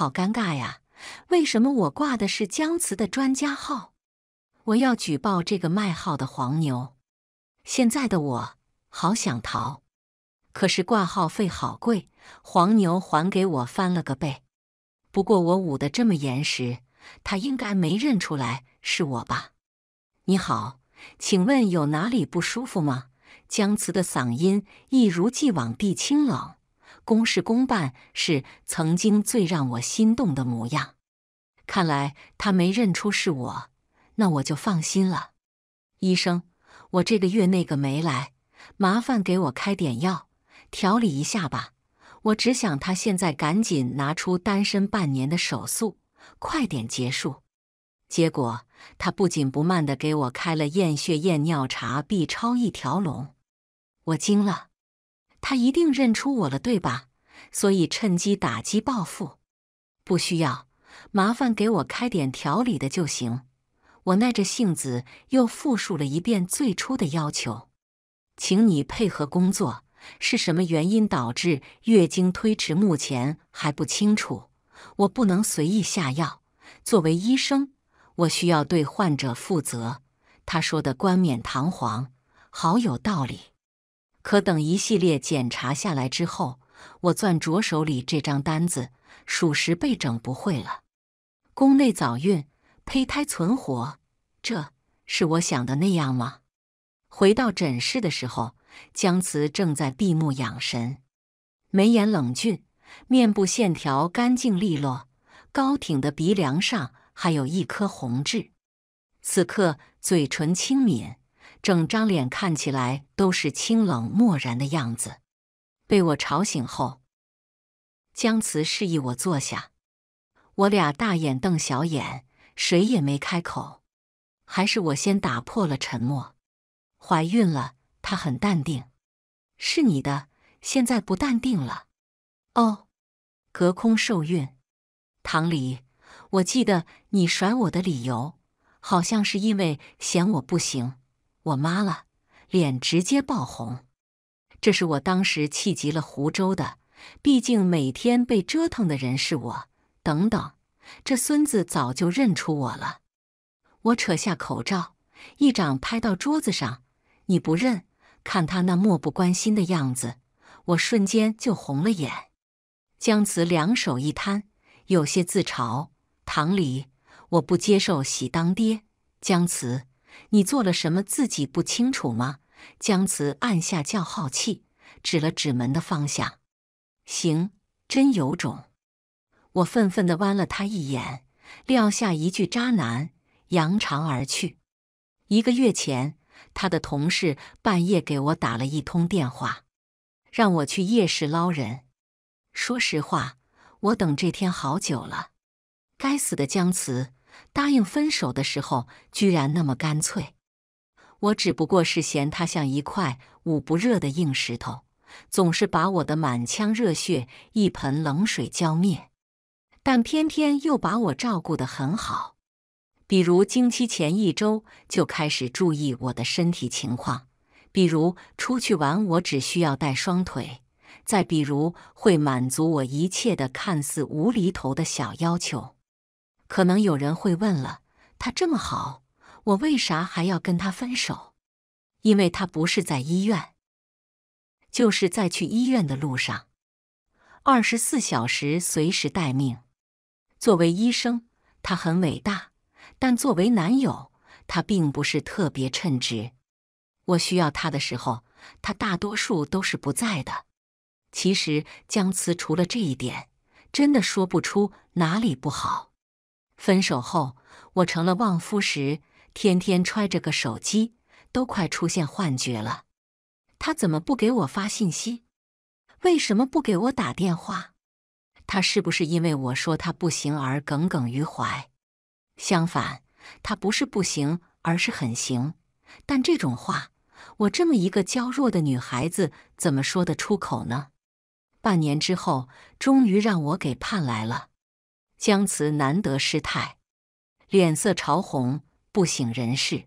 好尴尬呀！为什么我挂的是江辞的专家号？我要举报这个卖号的黄牛。现在的我好想逃，可是挂号费好贵，黄牛还给我翻了个倍。不过我捂得这么严实，他应该没认出来是我吧？你好，请问有哪里不舒服吗？江辞的嗓音一如既往地清冷。公事公办是曾经最让我心动的模样。看来他没认出是我，那我就放心了。医生，我这个月那个没来，麻烦给我开点药调理一下吧。我只想他现在赶紧拿出单身半年的手速，快点结束。结果他不紧不慢的给我开了验血、验尿、查 B 超一条龙，我惊了。他一定认出我了，对吧？所以趁机打击报复，不需要麻烦给我开点调理的就行。我耐着性子又复述了一遍最初的要求，请你配合工作。是什么原因导致月经推迟？目前还不清楚。我不能随意下药，作为医生，我需要对患者负责。他说的冠冕堂皇，好有道理。可等一系列检查下来之后，我攥着手里这张单子，属实被整不会了。宫内早孕，胚胎存活，这是我想的那样吗？回到诊室的时候，江慈正在闭目养神，眉眼冷峻，面部线条干净利落，高挺的鼻梁上还有一颗红痣，此刻嘴唇轻抿。整张脸看起来都是清冷漠然的样子。被我吵醒后，江慈示意我坐下。我俩大眼瞪小眼，谁也没开口。还是我先打破了沉默：“怀孕了。”他很淡定。“是你的。”现在不淡定了。“哦，隔空受孕。”唐离，我记得你甩我的理由，好像是因为嫌我不行。我妈了，脸直接爆红。这是我当时气急了胡诌的，毕竟每天被折腾的人是我。等等，这孙子早就认出我了。我扯下口罩，一掌拍到桌子上。你不认？看他那漠不关心的样子，我瞬间就红了眼。江慈两手一摊，有些自嘲：“唐离，我不接受喜当爹。”江慈。你做了什么自己不清楚吗？江慈按下叫号器，指了指门的方向。行，真有种！我愤愤地剜了他一眼，撂下一句“渣男”，扬长而去。一个月前，他的同事半夜给我打了一通电话，让我去夜市捞人。说实话，我等这天好久了。该死的江慈！答应分手的时候，居然那么干脆。我只不过是嫌他像一块捂不热的硬石头，总是把我的满腔热血一盆冷水浇灭。但偏偏又把我照顾的很好，比如经期前一周就开始注意我的身体情况，比如出去玩我只需要带双腿，再比如会满足我一切的看似无厘头的小要求。可能有人会问了，他这么好，我为啥还要跟他分手？因为他不是在医院，就是在去医院的路上，二十四小时随时待命。作为医生，他很伟大，但作为男友，他并不是特别称职。我需要他的时候，他大多数都是不在的。其实江慈除了这一点，真的说不出哪里不好。分手后，我成了旺夫石，天天揣着个手机，都快出现幻觉了。他怎么不给我发信息？为什么不给我打电话？他是不是因为我说他不行而耿耿于怀？相反，他不是不行，而是很行。但这种话，我这么一个娇弱的女孩子，怎么说得出口呢？半年之后，终于让我给盼来了。江慈难得失态，脸色潮红，不省人事。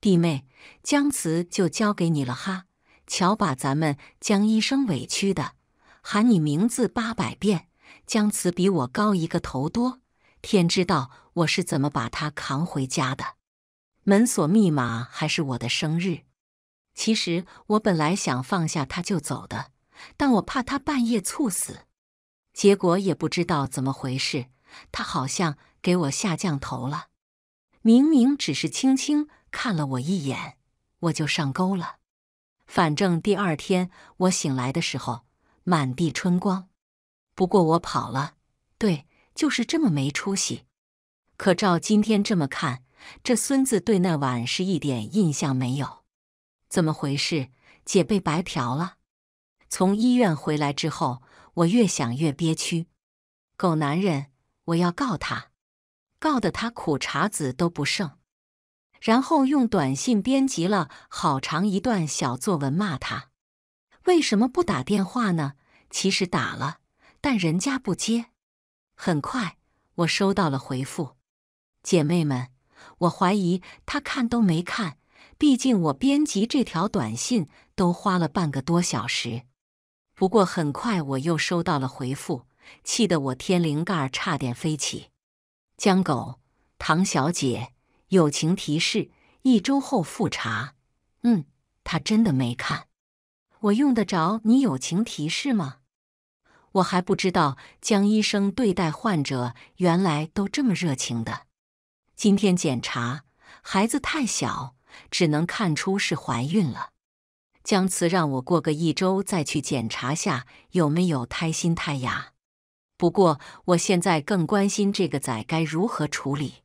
弟妹，江慈就交给你了哈。瞧把咱们江医生委屈的，喊你名字八百遍。江慈比我高一个头多，天知道我是怎么把他扛回家的。门锁密码还是我的生日。其实我本来想放下他就走的，但我怕他半夜猝死，结果也不知道怎么回事。他好像给我下降头了，明明只是轻轻看了我一眼，我就上钩了。反正第二天我醒来的时候，满地春光。不过我跑了，对，就是这么没出息。可照今天这么看，这孙子对那晚是一点印象没有，怎么回事？姐被白嫖了。从医院回来之后，我越想越憋屈，狗男人。我要告他，告得他苦茶子都不剩。然后用短信编辑了好长一段小作文骂他。为什么不打电话呢？其实打了，但人家不接。很快我收到了回复。姐妹们，我怀疑他看都没看，毕竟我编辑这条短信都花了半个多小时。不过很快我又收到了回复。气得我天灵盖差点飞起。江狗，唐小姐，友情提示：一周后复查。嗯，他真的没看。我用得着你友情提示吗？我还不知道江医生对待患者原来都这么热情的。今天检查孩子太小，只能看出是怀孕了。江慈让我过个一周再去检查下有没有胎心胎芽。不过我现在更关心这个崽该如何处理，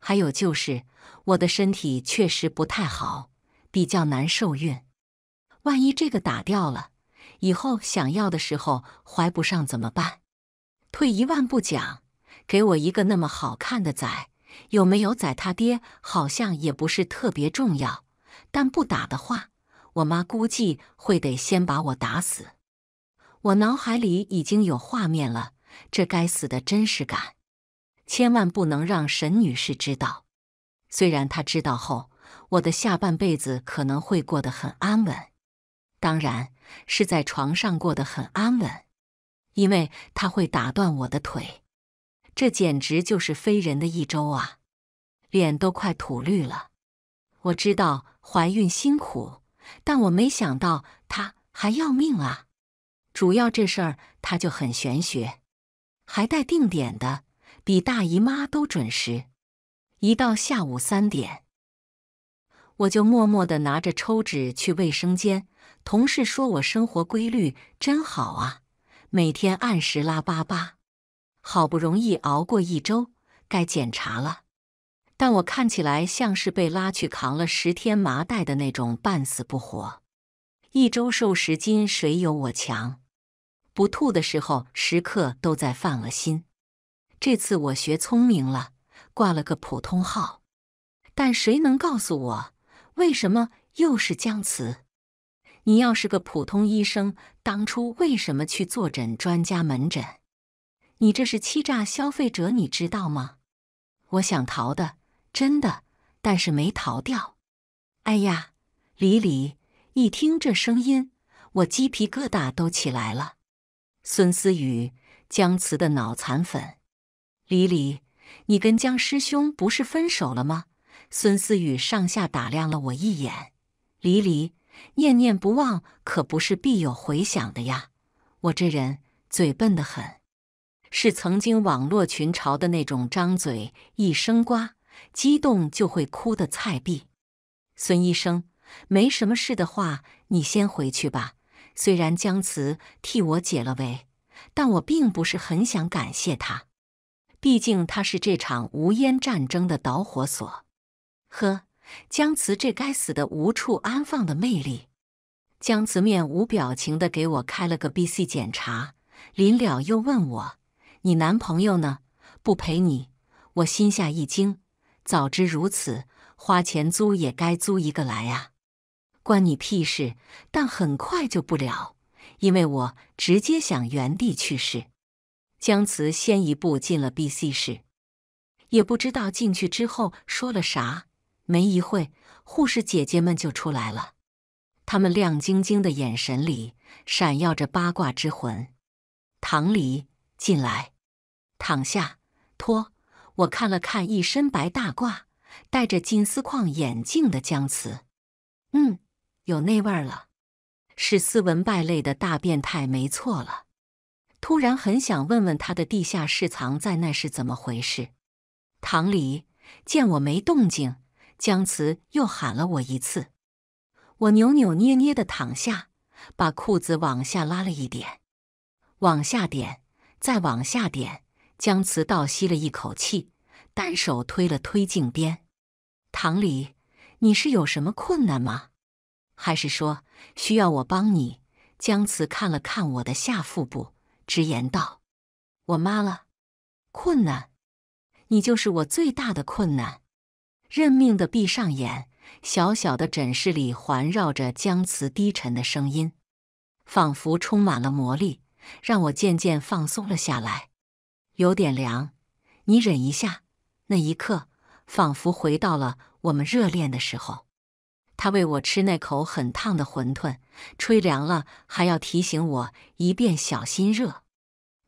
还有就是我的身体确实不太好，比较难受孕。万一这个打掉了，以后想要的时候怀不上怎么办？退一万步讲，给我一个那么好看的崽，有没有崽他爹好像也不是特别重要。但不打的话，我妈估计会得先把我打死。我脑海里已经有画面了。这该死的真实感，千万不能让沈女士知道。虽然她知道后，我的下半辈子可能会过得很安稳，当然是在床上过得很安稳，因为她会打断我的腿。这简直就是非人的一周啊！脸都快土绿了。我知道怀孕辛苦，但我没想到她还要命啊！主要这事儿，她就很玄学。还带定点的，比大姨妈都准时。一到下午三点，我就默默的拿着抽纸去卫生间。同事说我生活规律真好啊，每天按时拉粑粑。好不容易熬过一周，该检查了，但我看起来像是被拉去扛了十天麻袋的那种半死不活。一周瘦十斤，谁有我强？不吐的时候，时刻都在犯恶心。这次我学聪明了，挂了个普通号。但谁能告诉我，为什么又是姜持？你要是个普通医生，当初为什么去坐诊专家门诊？你这是欺诈消费者，你知道吗？我想逃的，真的，但是没逃掉。哎呀，李李，一听这声音，我鸡皮疙瘩都起来了。孙思雨，姜慈的脑残粉，李离，你跟江师兄不是分手了吗？孙思雨上下打量了我一眼，李离，念念不忘可不是必有回响的呀。我这人嘴笨得很，是曾经网络群嘲的那种张嘴一声瓜，激动就会哭的菜逼。孙医生，没什么事的话，你先回去吧。虽然江慈替我解了围，但我并不是很想感谢他，毕竟他是这场无烟战争的导火索。呵，江慈这该死的无处安放的魅力。江慈面无表情的给我开了个 B、C 检查，临了又问我：“你男朋友呢？不陪你？”我心下一惊，早知如此，花钱租也该租一个来啊。关你屁事！但很快就不了，因为我直接想原地去世。江慈先一步进了 B、C 室，也不知道进去之后说了啥。没一会，护士姐姐们就出来了，他们亮晶晶的眼神里闪耀着八卦之魂。唐离，进来，躺下，脱。我看了看一身白大褂、戴着金丝框眼镜的江慈，嗯。有那味儿了，是斯文败类的大变态，没错了。突然很想问问他的地下室藏在那是怎么回事。唐离见我没动静，江慈又喊了我一次。我扭扭捏捏的躺下，把裤子往下拉了一点，往下点，再往下点。江慈倒吸了一口气，单手推了推镜边。唐离，你是有什么困难吗？还是说需要我帮你？江慈看了看我的下腹部，直言道：“我妈了，困难，你就是我最大的困难。”认命的闭上眼，小小的诊室里环绕着江慈低沉的声音，仿佛充满了魔力，让我渐渐放松了下来。有点凉，你忍一下。那一刻，仿佛回到了我们热恋的时候。他喂我吃那口很烫的馄饨，吹凉了还要提醒我一遍小心热。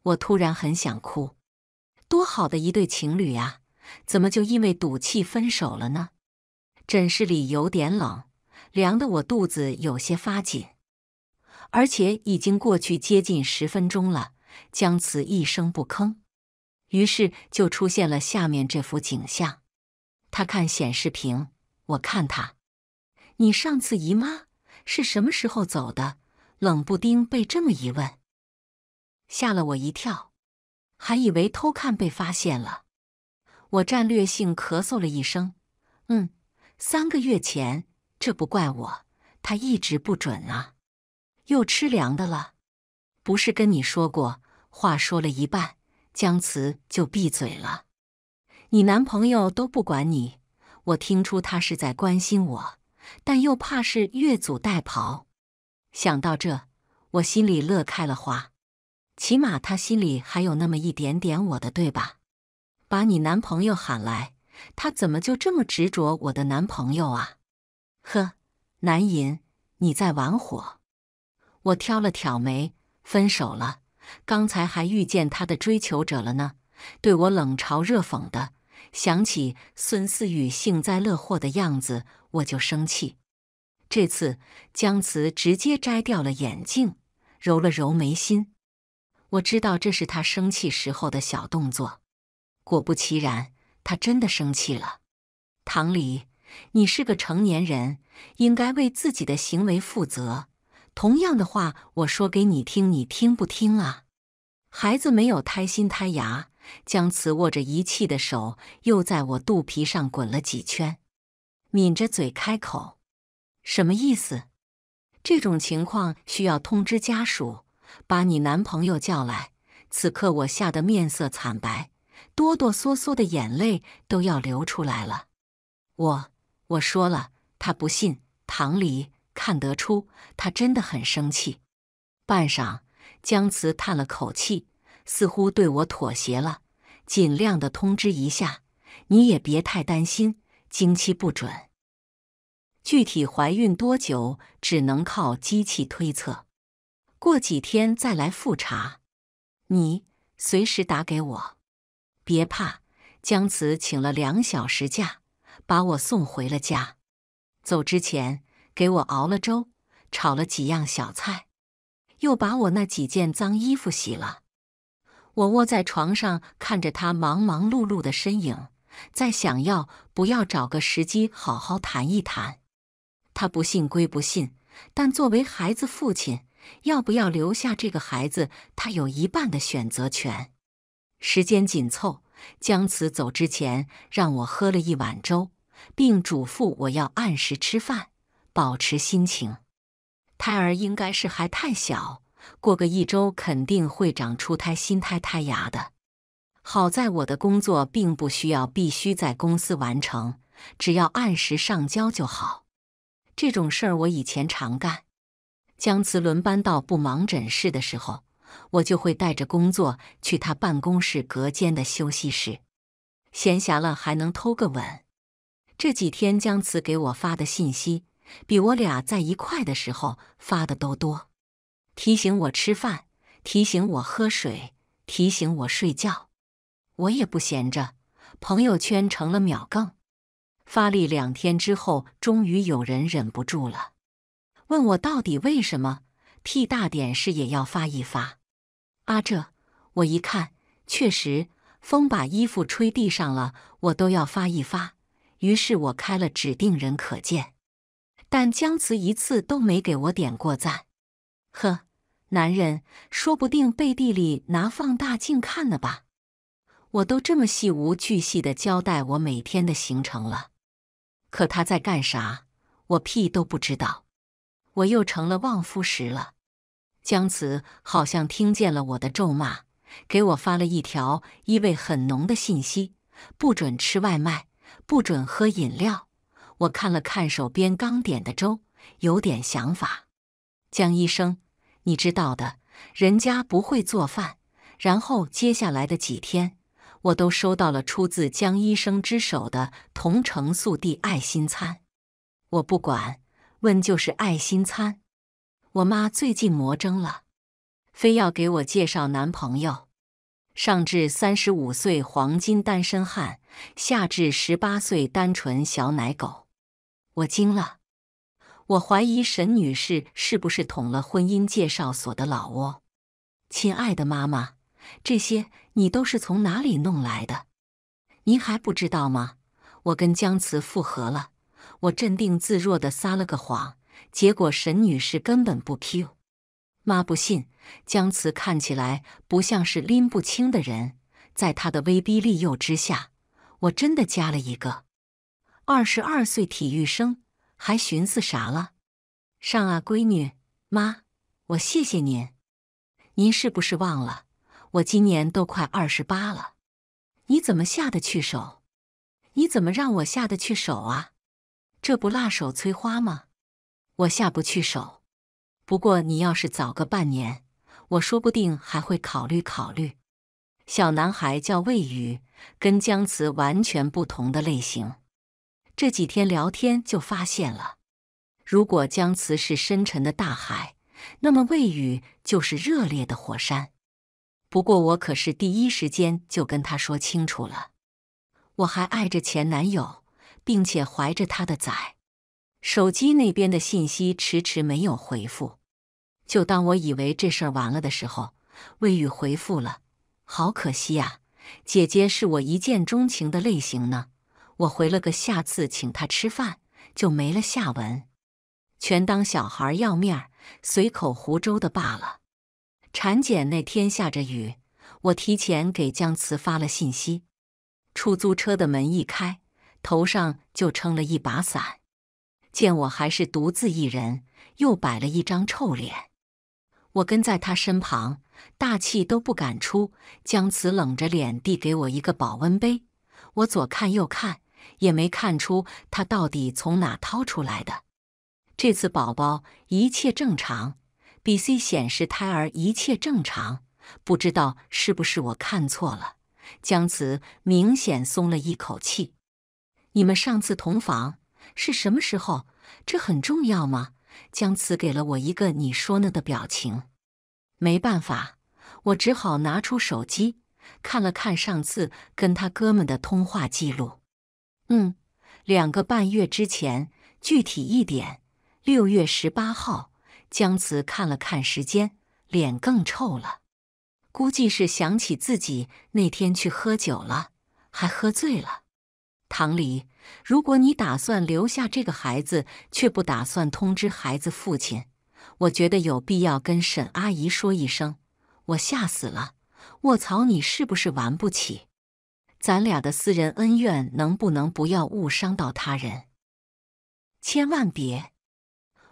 我突然很想哭，多好的一对情侣呀，怎么就因为赌气分手了呢？诊室里有点冷，凉得我肚子有些发紧，而且已经过去接近十分钟了，江慈一声不吭，于是就出现了下面这幅景象：他看显示屏，我看他。你上次姨妈是什么时候走的？冷不丁被这么一问，吓了我一跳，还以为偷看被发现了。我战略性咳嗽了一声，嗯，三个月前。这不怪我，他一直不准啊，又吃凉的了。不是跟你说过？话说了一半，江慈就闭嘴了。你男朋友都不管你，我听出他是在关心我。但又怕是越俎代庖，想到这，我心里乐开了花。起码他心里还有那么一点点我的，对吧？把你男朋友喊来，他怎么就这么执着我的男朋友啊？呵，南银，你在玩火！我挑了挑眉，分手了，刚才还遇见他的追求者了呢，对我冷嘲热讽的。想起孙思雨幸灾乐祸的样子。我就生气。这次江慈直接摘掉了眼镜，揉了揉眉心。我知道这是他生气时候的小动作。果不其然，他真的生气了。唐黎，你是个成年人，应该为自己的行为负责。同样的话，我说给你听，你听不听啊？孩子没有胎心胎芽。江慈握着仪器的手又在我肚皮上滚了几圈。抿着嘴开口，什么意思？这种情况需要通知家属，把你男朋友叫来。此刻我吓得面色惨白，哆哆嗦嗦的眼泪都要流出来了。我我说了，他不信。唐离看得出，他真的很生气。半晌，江慈叹了口气，似乎对我妥协了，尽量的通知一下，你也别太担心。经期不准，具体怀孕多久只能靠机器推测。过几天再来复查，你随时打给我。别怕，江慈请了两小时假，把我送回了家。走之前，给我熬了粥，炒了几样小菜，又把我那几件脏衣服洗了。我卧在床上，看着他忙忙碌碌的身影。在想要不要找个时机好好谈一谈。他不信归不信，但作为孩子父亲，要不要留下这个孩子，他有一半的选择权。时间紧凑，江慈走之前让我喝了一碗粥，并嘱咐我要按时吃饭，保持心情。胎儿应该是还太小，过个一周肯定会长出胎心、胎胎芽的。好在我的工作并不需要必须在公司完成，只要按时上交就好。这种事儿我以前常干。姜慈轮班到不忙诊室的时候，我就会带着工作去他办公室隔间的休息室。闲暇了还能偷个吻。这几天江慈给我发的信息，比我俩在一块的时候发的都多。提醒我吃饭，提醒我喝水，提醒我睡觉。我也不闲着，朋友圈成了秒更，发力两天之后，终于有人忍不住了，问我到底为什么？屁大点事也要发一发？啊这，我一看，确实，风把衣服吹地上了，我都要发一发。于是我开了指定人可见，但姜慈一次都没给我点过赞。呵，男人说不定背地里拿放大镜看呢吧。我都这么细无巨细的交代我每天的行程了，可他在干啥，我屁都不知道。我又成了旺夫石了。江慈好像听见了我的咒骂，给我发了一条意味很浓的信息：不准吃外卖，不准喝饮料。我看了看手边刚点的粥，有点想法。江医生，你知道的，人家不会做饭。然后接下来的几天。我都收到了出自江医生之手的同城速递爱心餐。我不管，问就是爱心餐。我妈最近魔怔了，非要给我介绍男朋友，上至三十五岁黄金单身汉，下至十八岁单纯小奶狗。我惊了，我怀疑沈女士是不是捅了婚姻介绍所的老窝？亲爱的妈妈。这些你都是从哪里弄来的？您还不知道吗？我跟江慈复合了。我镇定自若的撒了个谎，结果沈女士根本不 q。妈不信，江慈看起来不像是拎不清的人，在他的威逼利诱之下，我真的加了一个二十二岁体育生，还寻思啥了？上啊，闺女，妈，我谢谢您。您是不是忘了？我今年都快二十八了，你怎么下得去手？你怎么让我下得去手啊？这不辣手摧花吗？我下不去手。不过你要是早个半年，我说不定还会考虑考虑。小男孩叫魏宇，跟姜慈完全不同的类型。这几天聊天就发现了，如果姜慈是深沉的大海，那么魏宇就是热烈的火山。不过我可是第一时间就跟他说清楚了，我还爱着前男友，并且怀着他的崽。手机那边的信息迟迟没有回复，就当我以为这事儿完了的时候，魏宇回复了：“好可惜啊，姐姐是我一见钟情的类型呢。”我回了个“下次请他吃饭”，就没了下文，全当小孩要面儿，随口胡诌的罢了。产检那天下着雨，我提前给江慈发了信息。出租车的门一开，头上就撑了一把伞。见我还是独自一人，又摆了一张臭脸。我跟在他身旁，大气都不敢出。江慈冷着脸递给我一个保温杯，我左看右看，也没看出他到底从哪掏出来的。这次宝宝一切正常。B、C 显示胎儿一切正常，不知道是不是我看错了。江慈明显松了一口气。你们上次同房是什么时候？这很重要吗？江慈给了我一个“你说呢”的表情。没办法，我只好拿出手机看了看上次跟他哥们的通话记录。嗯，两个半月之前，具体一点，六月十八号。江慈看了看时间，脸更臭了。估计是想起自己那天去喝酒了，还喝醉了。唐离，如果你打算留下这个孩子，却不打算通知孩子父亲，我觉得有必要跟沈阿姨说一声。我吓死了！卧槽，你是不是玩不起？咱俩的私人恩怨能不能不要误伤到他人？千万别！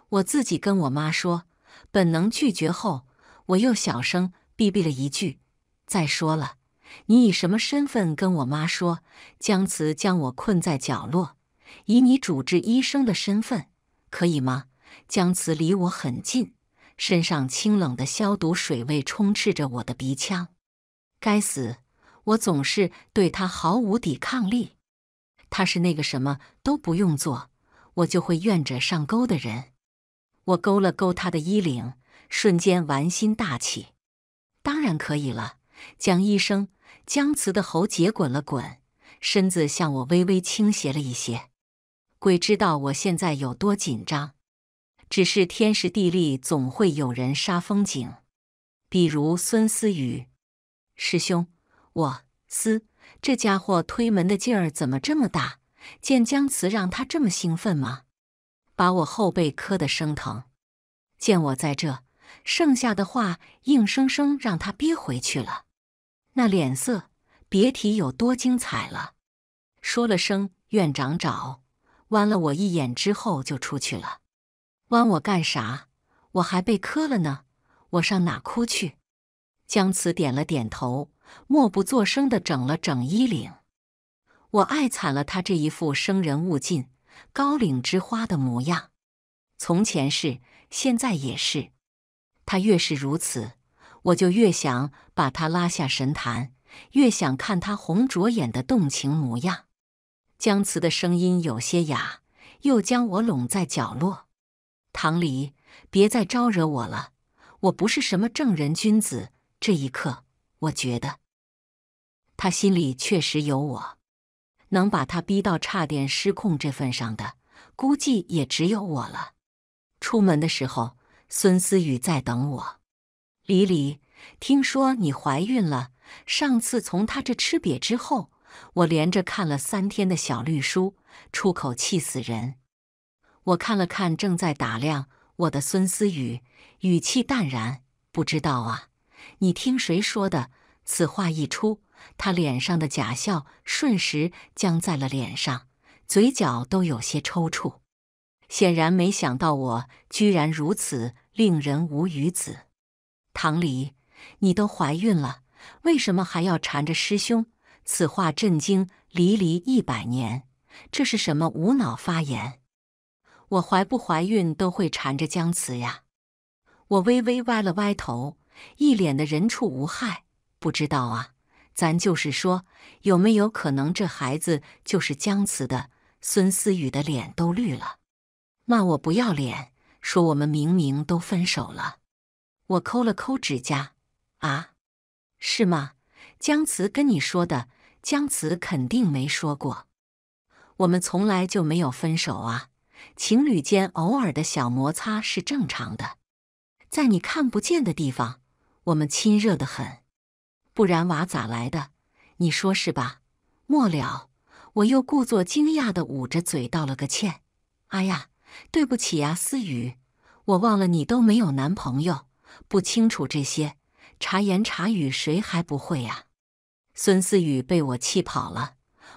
我自己跟我妈说，本能拒绝后，我又小声逼逼了一句：“再说了，你以什么身份跟我妈说？”江慈将我困在角落，以你主治医生的身份，可以吗？江慈离我很近，身上清冷的消毒水味充斥着我的鼻腔。该死，我总是对他毫无抵抗力。他是那个什么都不用做，我就会愿者上钩的人。我勾了勾他的衣领，瞬间玩心大起。当然可以了，江医生。江慈的喉结滚了滚，身子向我微微倾斜了一些。鬼知道我现在有多紧张。只是天时地利，总会有人杀风景。比如孙思雨师兄，我思这家伙推门的劲儿怎么这么大？见江慈让他这么兴奋吗？把我后背磕得生疼，见我在这，剩下的话硬生生让他憋回去了。那脸色，别提有多精彩了。说了声院长找，弯了我一眼之后就出去了。弯我干啥？我还被磕了呢，我上哪哭去？江慈点了点头，默不作声的整了整衣领。我爱惨了他这一副生人勿近。高岭之花的模样，从前是，现在也是。他越是如此，我就越想把他拉下神坛，越想看他红着眼的动情模样。江慈的声音有些哑，又将我拢在角落。唐离，别再招惹我了，我不是什么正人君子。这一刻，我觉得他心里确实有我。能把他逼到差点失控这份上的，估计也只有我了。出门的时候，孙思雨在等我。李李，听说你怀孕了。上次从他这吃瘪之后，我连着看了三天的小绿书，出口气死人。我看了看正在打量我的孙思雨，语气淡然：“不知道啊，你听谁说的？”此话一出。他脸上的假笑瞬时僵在了脸上，嘴角都有些抽搐，显然没想到我居然如此令人无语。子唐离，你都怀孕了，为什么还要缠着师兄？此话震惊离离一百年，这是什么无脑发言？我怀不怀孕都会缠着姜慈呀。我微微歪了歪头，一脸的人畜无害，不知道啊。咱就是说，有没有可能这孩子就是江慈的？孙思雨的脸都绿了，骂我不要脸，说我们明明都分手了。我抠了抠指甲，啊，是吗？江慈跟你说的，江慈肯定没说过，我们从来就没有分手啊。情侣间偶尔的小摩擦是正常的，在你看不见的地方，我们亲热的很。不然娃咋来的？你说是吧？末了，我又故作惊讶的捂着嘴道了个歉：“哎呀，对不起呀，思雨，我忘了你都没有男朋友，不清楚这些，茶言茶语谁还不会呀？”孙思雨被我气跑了。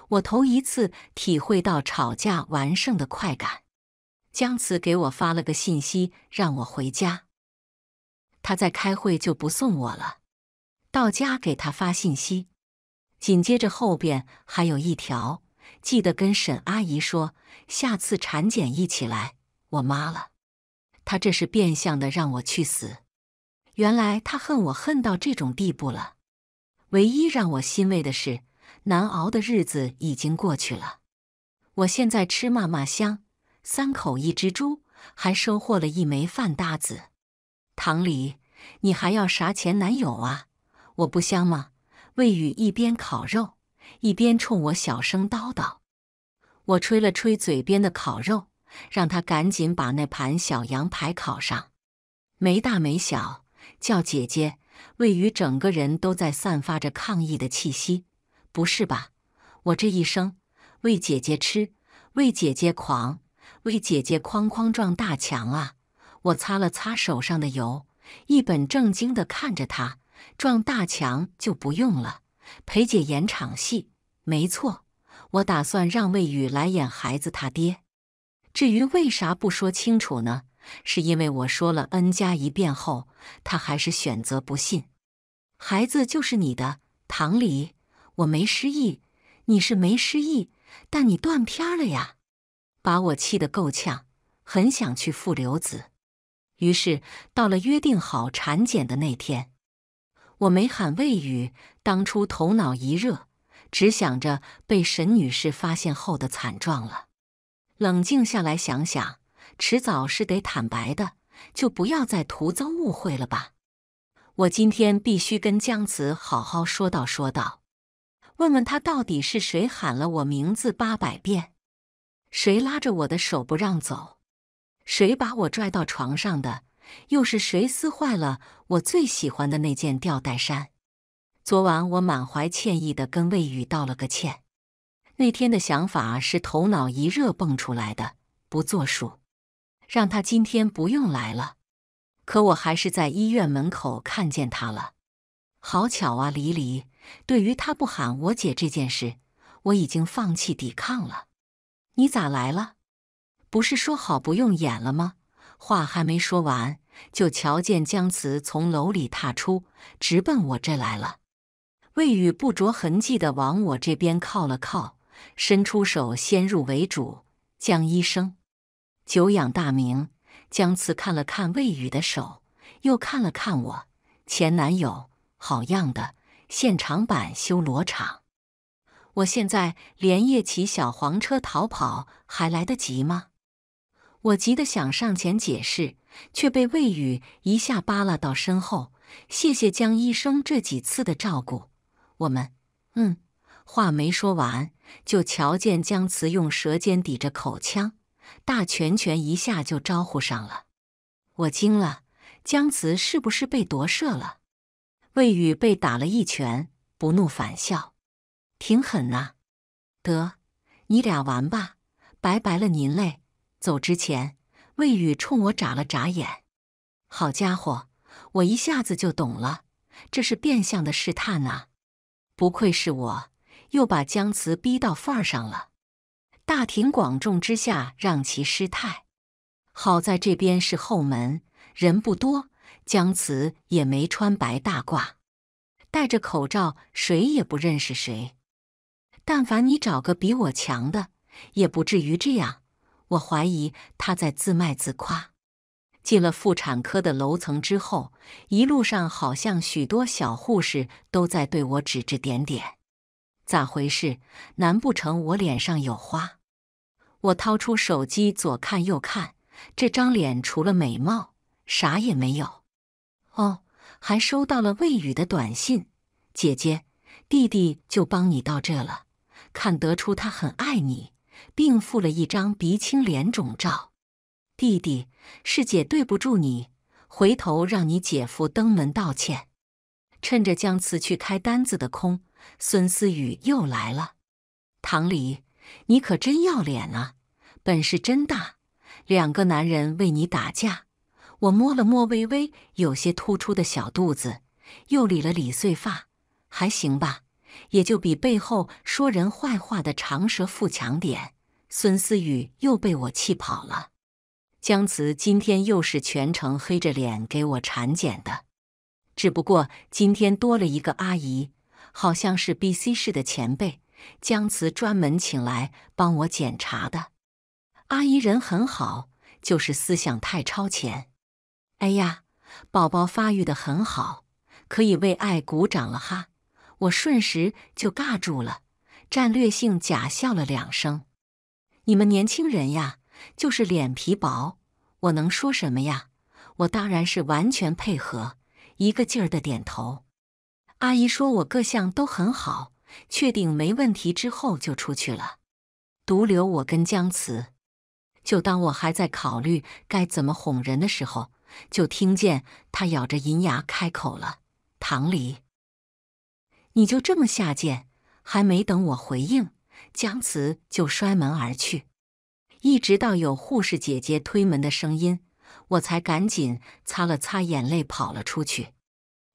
我头一次体会到吵架完胜的快感。江慈给我发了个信息，让我回家。他在开会，就不送我了。到家给他发信息，紧接着后边还有一条，记得跟沈阿姨说，下次产检一起来，我妈了。他这是变相的让我去死。原来他恨我恨到这种地步了。唯一让我欣慰的是，难熬的日子已经过去了。我现在吃嘛嘛香，三口一只猪，还收获了一枚饭搭子。唐黎，你还要啥前男友啊？我不香吗？魏宇一边烤肉，一边冲我小声叨叨。我吹了吹嘴边的烤肉，让他赶紧把那盘小羊排烤上。没大没小，叫姐姐！魏宇整个人都在散发着抗议的气息。不是吧？我这一生为姐姐吃，为姐姐狂，为姐姐哐哐撞大墙啊！我擦了擦手上的油，一本正经地看着他。撞大墙就不用了，陪姐演场戏，没错。我打算让魏宇来演孩子他爹。至于为啥不说清楚呢？是因为我说了 N 加一遍后，他还是选择不信。孩子就是你的，唐离，我没失忆，你是没失忆，但你断片了呀，把我气得够呛，很想去负流子。于是到了约定好产检的那天。我没喊魏宇，当初头脑一热，只想着被沈女士发现后的惨状了。冷静下来想想，迟早是得坦白的，就不要再徒增误会了吧。我今天必须跟江慈好好说道说道，问问他到底是谁喊了我名字八百遍，谁拉着我的手不让走，谁把我拽到床上的。又是谁撕坏了我最喜欢的那件吊带衫？昨晚我满怀歉意地跟魏宇道了个歉。那天的想法是头脑一热蹦出来的，不作数。让他今天不用来了，可我还是在医院门口看见他了。好巧啊，黎黎，对于他不喊我姐这件事，我已经放弃抵抗了。你咋来了？不是说好不用演了吗？话还没说完，就瞧见江慈从楼里踏出，直奔我这来了。魏宇不着痕迹地往我这边靠了靠，伸出手，先入为主：“江医生，久仰大名。”江慈看了看魏宇的手，又看了看我前男友：“好样的，现场版修罗场。”我现在连夜骑小黄车逃跑还来得及吗？我急得想上前解释，却被魏宇一下扒拉到身后。谢谢江医生这几次的照顾，我们……嗯，话没说完，就瞧见江慈用舌尖抵着口腔，大拳拳一下就招呼上了。我惊了，江慈是不是被夺舍了？魏宇被打了一拳，不怒反笑，挺狠呐。得，你俩玩吧，拜拜了，您嘞。走之前，魏宇冲我眨了眨眼。好家伙，我一下子就懂了，这是变相的试探啊！不愧是我，又把江慈逼到份儿上了。大庭广众之下让其失态，好在这边是后门，人不多，江慈也没穿白大褂，戴着口罩，谁也不认识谁。但凡你找个比我强的，也不至于这样。我怀疑他在自卖自夸。进了妇产科的楼层之后，一路上好像许多小护士都在对我指指点点，咋回事？难不成我脸上有花？我掏出手机左看右看，这张脸除了美貌啥也没有。哦，还收到了魏宇的短信：“姐姐，弟弟就帮你到这了，看得出他很爱你。”并附了一张鼻青脸肿照。弟弟，是姐对不住你，回头让你姐夫登门道歉。趁着将辞去开单子的空，孙思雨又来了。唐礼，你可真要脸啊，本事真大！两个男人为你打架，我摸了摸微微有些突出的小肚子，又理了理碎发，还行吧？也就比背后说人坏话的长舌妇强点。孙思雨又被我气跑了。江慈今天又是全程黑着脸给我产检的，只不过今天多了一个阿姨，好像是 B C 市的前辈，江慈专门请来帮我检查的。阿姨人很好，就是思想太超前。哎呀，宝宝发育的很好，可以为爱鼓掌了哈！我瞬时就尬住了，战略性假笑了两声。你们年轻人呀，就是脸皮薄。我能说什么呀？我当然是完全配合，一个劲儿的点头。阿姨说我各项都很好，确定没问题之后就出去了，独留我跟江慈。就当我还在考虑该怎么哄人的时候，就听见他咬着银牙开口了：“唐离，你就这么下贱？”还没等我回应。江慈就摔门而去，一直到有护士姐姐推门的声音，我才赶紧擦了擦眼泪跑了出去。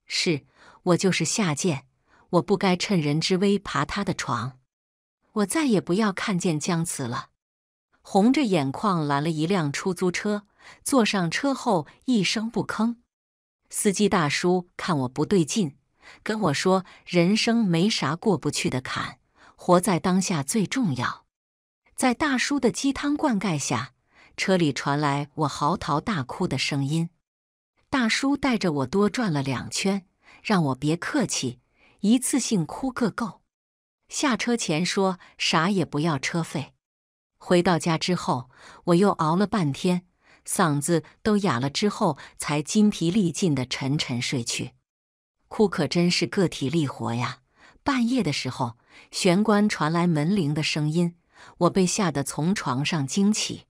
是我就是下贱，我不该趁人之危爬他的床，我再也不要看见江慈了。红着眼眶拦了一辆出租车，坐上车后一声不吭。司机大叔看我不对劲，跟我说：“人生没啥过不去的坎。”活在当下最重要。在大叔的鸡汤灌溉下，车里传来我嚎啕大哭的声音。大叔带着我多转了两圈，让我别客气，一次性哭个够。下车前说啥也不要车费。回到家之后，我又熬了半天，嗓子都哑了，之后才筋疲力尽的沉沉睡去。哭可真是个体力活呀！半夜的时候。玄关传来门铃的声音，我被吓得从床上惊起。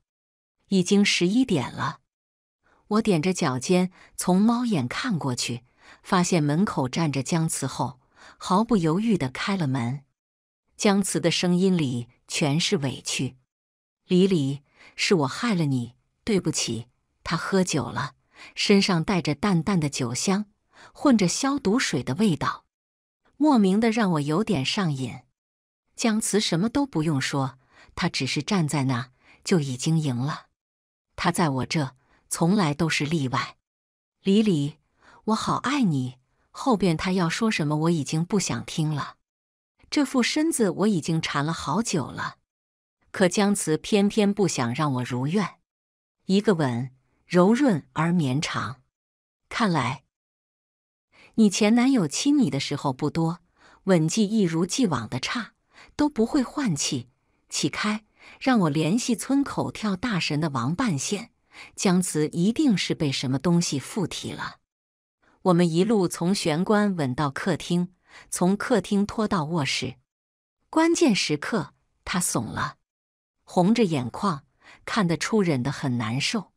已经十一点了，我踮着脚尖从猫眼看过去，发现门口站着江慈后，毫不犹豫地开了门。江慈的声音里全是委屈：“李李，是我害了你，对不起。”他喝酒了，身上带着淡淡的酒香，混着消毒水的味道。莫名的让我有点上瘾。江慈什么都不用说，他只是站在那，就已经赢了。他在我这从来都是例外。李李，我好爱你。后边他要说什么，我已经不想听了。这副身子我已经缠了好久了，可江慈偏偏不想让我如愿。一个吻，柔润而绵长。看来。你前男友亲你的时候不多，吻技一如既往的差，都不会换气。起开，让我联系村口跳大神的王半仙。江慈一定是被什么东西附体了。我们一路从玄关吻到客厅，从客厅拖到卧室。关键时刻，他怂了，红着眼眶，看得出忍得很难受。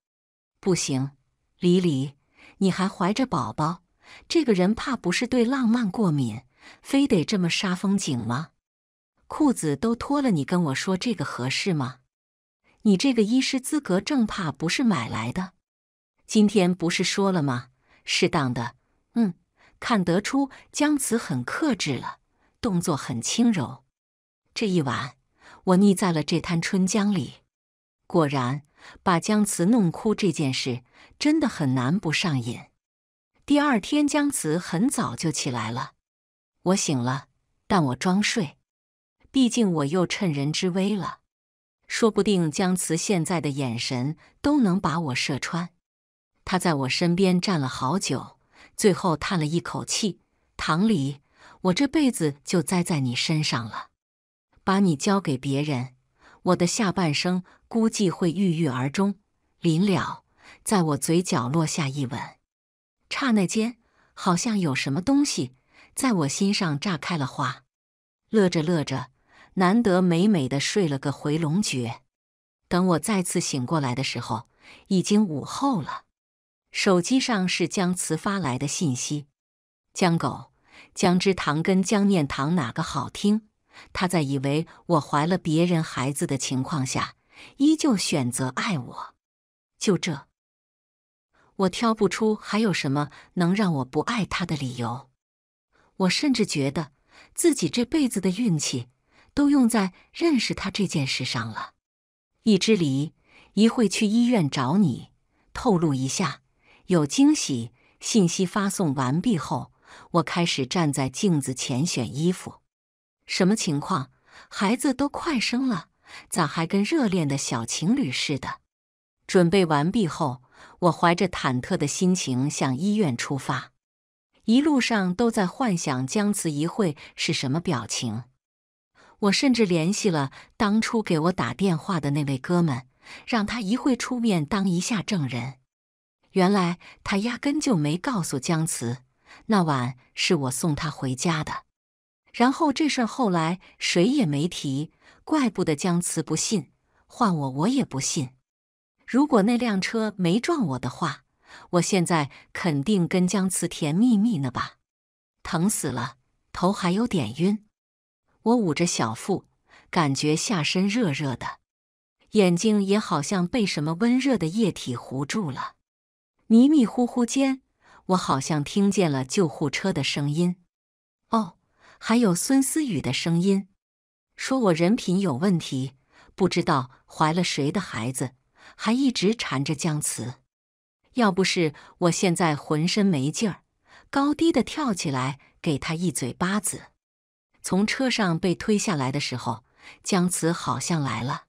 不行，李李，你还怀着宝宝。这个人怕不是对浪漫过敏，非得这么杀风景吗？裤子都脱了，你跟我说这个合适吗？你这个医师资格证怕不是买来的？今天不是说了吗？适当的，嗯，看得出江慈很克制了，动作很轻柔。这一晚，我腻在了这滩春江里。果然，把江慈弄哭这件事，真的很难不上瘾。第二天，江辞很早就起来了。我醒了，但我装睡。毕竟我又趁人之危了，说不定江慈现在的眼神都能把我射穿。他在我身边站了好久，最后叹了一口气：“唐离，我这辈子就栽在你身上了。把你交给别人，我的下半生估计会郁郁而终。”临了，在我嘴角落下一吻。刹那间，好像有什么东西在我心上炸开了花，乐着乐着，难得美美的睡了个回笼觉。等我再次醒过来的时候，已经午后了。手机上是江慈发来的信息：“江狗，江之堂跟江念堂哪个好听？”他在以为我怀了别人孩子的情况下，依旧选择爱我。就这。我挑不出还有什么能让我不爱他的理由，我甚至觉得自己这辈子的运气都用在认识他这件事上了。一只梨，一会去医院找你，透露一下，有惊喜。信息发送完毕后，我开始站在镜子前选衣服。什么情况？孩子都快生了，咋还跟热恋的小情侣似的？准备完毕后。我怀着忐忑的心情向医院出发，一路上都在幻想江慈一会是什么表情。我甚至联系了当初给我打电话的那位哥们，让他一会出面当一下证人。原来他压根就没告诉江慈，那晚是我送他回家的。然后这事后来谁也没提，怪不得江慈不信，换我我也不信。如果那辆车没撞我的话，我现在肯定跟江慈甜蜜蜜呢吧？疼死了，头还有点晕。我捂着小腹，感觉下身热热的，眼睛也好像被什么温热的液体糊住了。迷迷糊糊间，我好像听见了救护车的声音。哦，还有孙思雨的声音，说我人品有问题，不知道怀了谁的孩子。还一直缠着江慈，要不是我现在浑身没劲儿，高低的跳起来给他一嘴巴子，从车上被推下来的时候，江慈好像来了。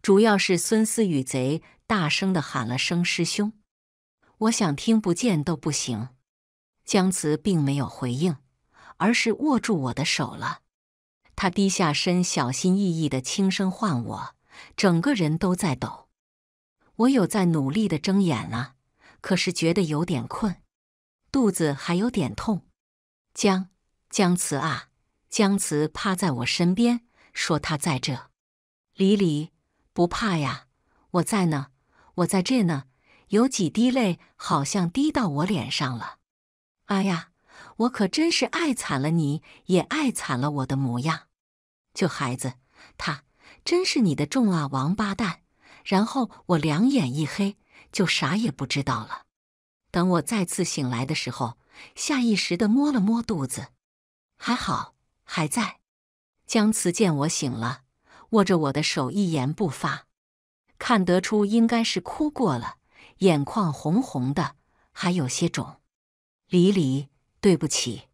主要是孙思雨贼大声的喊了声“师兄”，我想听不见都不行。江慈并没有回应，而是握住我的手了。他低下身，小心翼翼的轻声唤我，整个人都在抖。我有在努力的睁眼啊，可是觉得有点困，肚子还有点痛。江江慈啊，江慈趴在我身边说：“他在这。”李李不怕呀，我在呢，我在这呢。有几滴泪好像滴到我脸上了。哎呀，我可真是爱惨了，你也爱惨了我的模样。就孩子，他真是你的种啊，王八蛋！然后我两眼一黑，就啥也不知道了。等我再次醒来的时候，下意识地摸了摸肚子，还好还在。江慈见我醒了，握着我的手一言不发，看得出应该是哭过了，眼眶红红的，还有些肿。离离，对不起，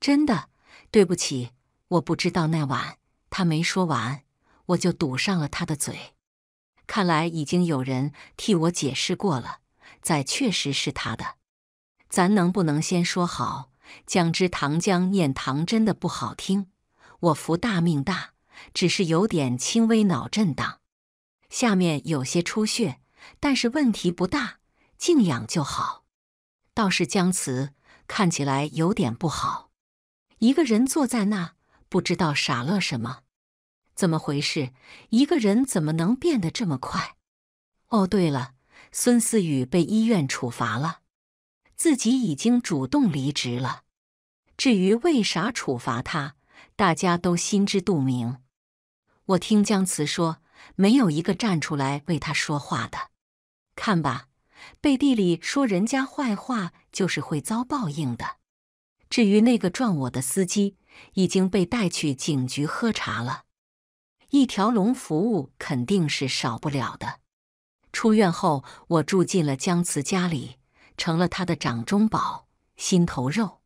真的对不起，我不知道那晚他没说完，我就堵上了他的嘴。看来已经有人替我解释过了，仔确实是他的。咱能不能先说好？江汁糖浆念糖真的不好听。我福大命大，只是有点轻微脑震荡，下面有些出血，但是问题不大，静养就好。倒是姜慈看起来有点不好，一个人坐在那，不知道傻乐什么。怎么回事？一个人怎么能变得这么快？哦，对了，孙思雨被医院处罚了，自己已经主动离职了。至于为啥处罚他，大家都心知肚明。我听江慈说，没有一个站出来为他说话的。看吧，背地里说人家坏话，就是会遭报应的。至于那个撞我的司机，已经被带去警局喝茶了。一条龙服务肯定是少不了的。出院后，我住进了江慈家里，成了他的掌中宝、心头肉。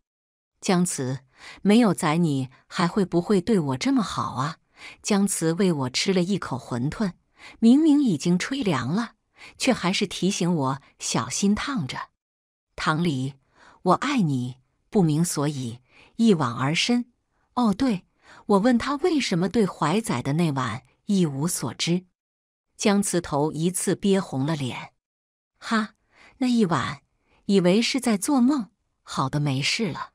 江慈没有宰你，还会不会对我这么好啊？江慈喂我吃了一口馄饨，明明已经吹凉了，却还是提醒我小心烫着。唐离，我爱你，不明所以，一往而深。哦，对。我问他为什么对怀仔的那晚一无所知，江慈头一次憋红了脸。哈，那一晚以为是在做梦，好的，没事了。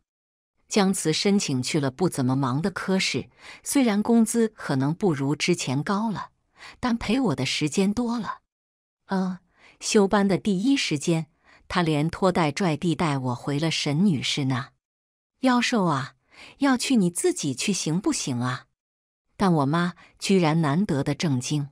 江慈申请去了不怎么忙的科室，虽然工资可能不如之前高了，但陪我的时间多了。嗯，休班的第一时间，他连拖带拽地带我回了沈女士那。妖兽啊！要去你自己去行不行啊？但我妈居然难得的正经，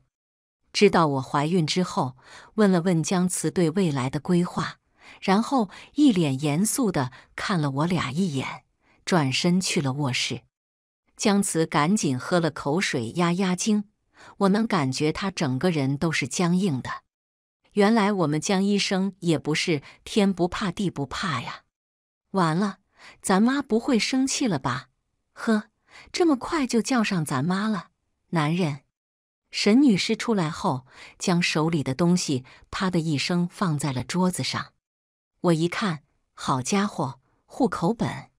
知道我怀孕之后，问了问江慈对未来的规划，然后一脸严肃的看了我俩一眼，转身去了卧室。江慈赶紧喝了口水压压惊，我能感觉他整个人都是僵硬的。原来我们江医生也不是天不怕地不怕呀！完了。咱妈不会生气了吧？呵，这么快就叫上咱妈了。男人，沈女士出来后，将手里的东西啪的一声放在了桌子上。我一看，好家伙，户口本、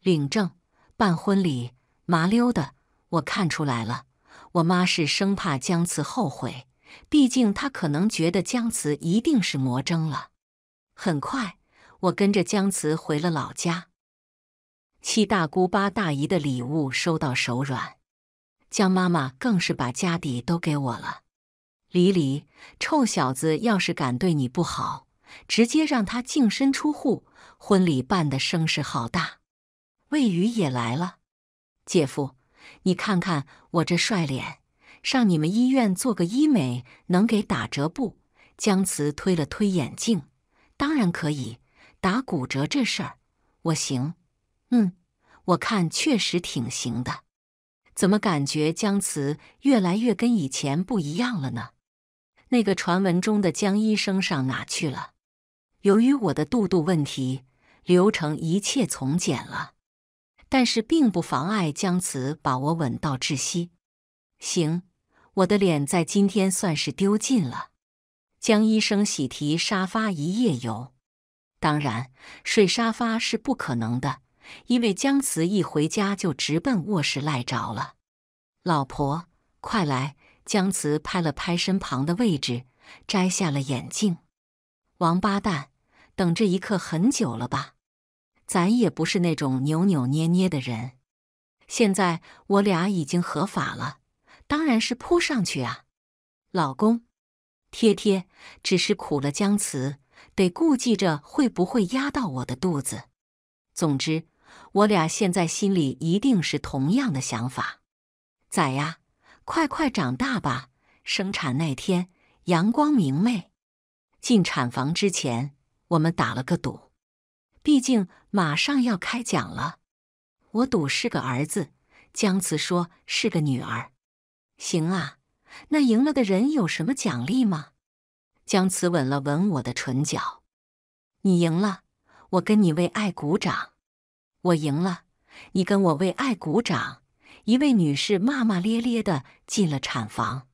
领证、办婚礼，麻溜的。我看出来了，我妈是生怕江慈后悔，毕竟她可能觉得江慈一定是魔怔了。很快，我跟着江慈回了老家。七大姑八大姨的礼物收到手软，江妈妈更是把家底都给我了。李李，臭小子，要是敢对你不好，直接让他净身出户。婚礼办的声势浩大，魏宇也来了。姐夫，你看看我这帅脸，上你们医院做个医美能给打折不？江慈推了推眼镜，当然可以，打骨折这事儿我行。嗯，我看确实挺行的，怎么感觉江慈越来越跟以前不一样了呢？那个传闻中的江医生上哪去了？由于我的肚肚问题，流程一切从简了，但是并不妨碍江慈把我吻到窒息。行，我的脸在今天算是丢尽了。江医生喜提沙发一夜游，当然睡沙发是不可能的。因为姜慈一回家就直奔卧室赖着了，老婆快来！姜慈拍了拍身旁的位置，摘下了眼镜。王八蛋，等这一刻很久了吧？咱也不是那种扭扭捏捏的人。现在我俩已经合法了，当然是扑上去啊，老公，贴贴！只是苦了姜慈，得顾忌着会不会压到我的肚子。总之。我俩现在心里一定是同样的想法，崽呀，快快长大吧！生产那天阳光明媚，进产房之前我们打了个赌，毕竟马上要开奖了。我赌是个儿子，江慈说是个女儿。行啊，那赢了的人有什么奖励吗？江慈吻了吻我的唇角，你赢了，我跟你为爱鼓掌。我赢了，你跟我为爱鼓掌。一位女士骂骂咧咧地进了产房。